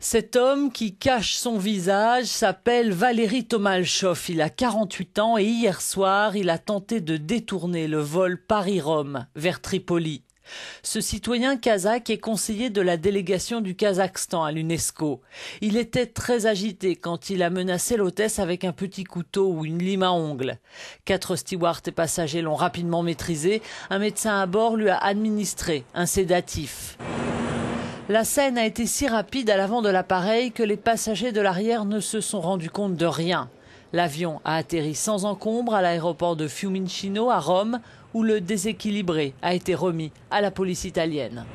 Cet homme qui cache son visage s'appelle Valérie Tomalchoff. Il a 48 ans et hier soir, il a tenté de détourner le vol Paris-Rome vers Tripoli. Ce citoyen kazakh est conseiller de la délégation du Kazakhstan à l'UNESCO. Il était très agité quand il a menacé l'hôtesse avec un petit couteau ou une lime à ongles. Quatre stewards et passagers l'ont rapidement maîtrisé. Un médecin à bord lui a administré un sédatif. La scène a été si rapide à l'avant de l'appareil que les passagers de l'arrière ne se sont rendus compte de rien. L'avion a atterri sans encombre à l'aéroport de Fiumicino à Rome, où le déséquilibré a été remis à la police italienne.